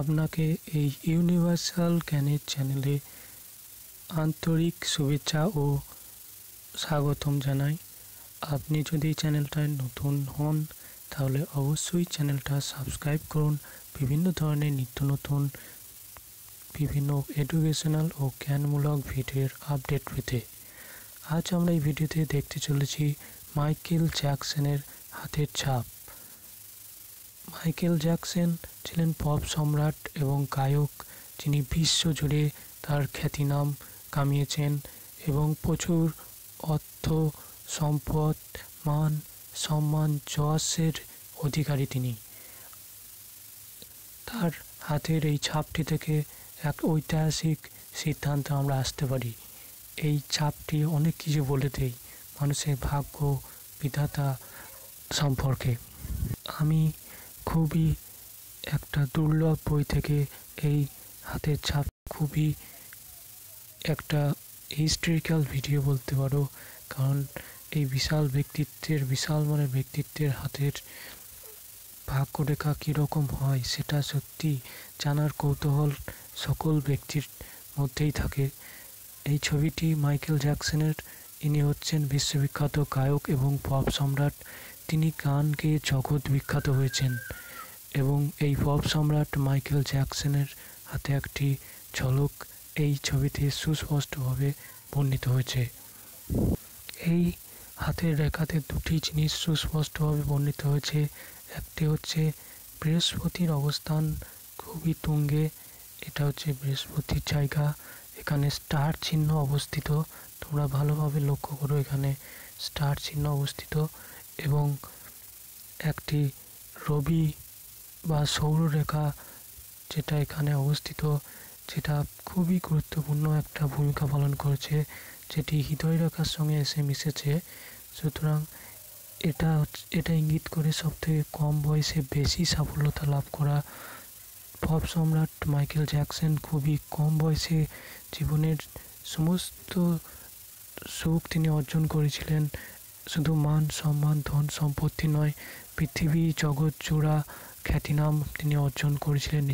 আপনাকে এই ইউনিভার্সাল জ্ঞানের চ্যানেলে আন্তরিক শুভেচ্ছা ও স্বাগতম জানাই আপনি যদি চ্যানেলটায় নতুন হন তাহলে অবশ্যই চ্যানেলটা সাবস্ক্রাইব করুন বিভিন্ন ধরনের নিত্য নতুন বিভিন্ন এডুকেশনাল ও জ্ঞানমূলক ভিডিওর আপডেট পেতে আজ আমরা এই ভিডিওতে দেখতে চলেছি মাইকেল জ্যাকসনের হাতের ছাপ মাইকেল জ্যাকসন ছিলেন পপ সম্রাট এবং গায়ক যিনি বিশ্বজুড়ে তার খ্যাতিনাম কামিয়েছেন এবং প্রচুর অর্থ সম্পদ মান সম্মান যশের অধিকারী তিনি তার হাতের এই ছাপটি থেকে এক ঐতিহাসিক সিদ্ধান্ত আমরা আসতে পারি এই ছাপটি অনেক কিছু বলে দেয় মানুষের ভাগ্য বিধাতা সম্পর্কে আমি খুবই একটা দুর্লভ বই থেকে এই হাতের ছাপ খুবই একটা হিস্ট্রিক্যাল ভিডিও বলতে পারো কারণ এই বিশাল ব্যক্তিত্বের বিশাল মনের ব্যক্তিত্বের হাতের ভাগ্যরেখা কীরকম হয় সেটা সত্যি জানার কৌতূহল সকল ব্যক্তির মধ্যেই থাকে এই ছবিটি মাইকেল জ্যাকসনের ইনি হচ্ছেন বিশ্ববিখ্যাত গায়ক এবং পপ সম্রাট তিনি কানকে জগৎ বিখ্যাত হয়েছেন এবং এই পপ সম্রাট মাইকেল জ্যাকসনের হাতে একটি ঝলক এই ছবিতে সুস্পষ্টভাবে বর্ণিত হয়েছে এই হাতের রেখাতে দুটি জিনিস সুস্পষ্টভাবে বর্ণিত হয়েছে একটি হচ্ছে বৃহস্পতির অবস্থান খুবই তুঙ্গে এটা হচ্ছে বৃহস্পতির জায়গা এখানে স্টার চিহ্ন অবস্থিত তোমরা ভালোভাবে লক্ষ্য করো এখানে স্টার চিহ্ন অবস্থিত এবং একটি রবি বা সৌররেখা যেটা এখানে অবস্থিত যেটা খুবই গুরুত্বপূর্ণ একটা ভূমিকা পালন করেছে যেটি হৃদয় রেখার সঙ্গে এসে মিশেছে সুতরাং এটা এটা ইঙ্গিত করে সবথেকে কম বয়সে বেশি সাফল্যতা লাভ করা পপ সম্রাট মাইকেল জ্যাকসন খুবই কম বয়সে জীবনের সমস্ত সুখ তিনি অর্জন করেছিলেন শুধু মান সম্মান ধন সম্পত্তি নয় পৃথিবী জগৎ জোড়া খ্যাতিনাম তিনি অর্জন করেছিলেন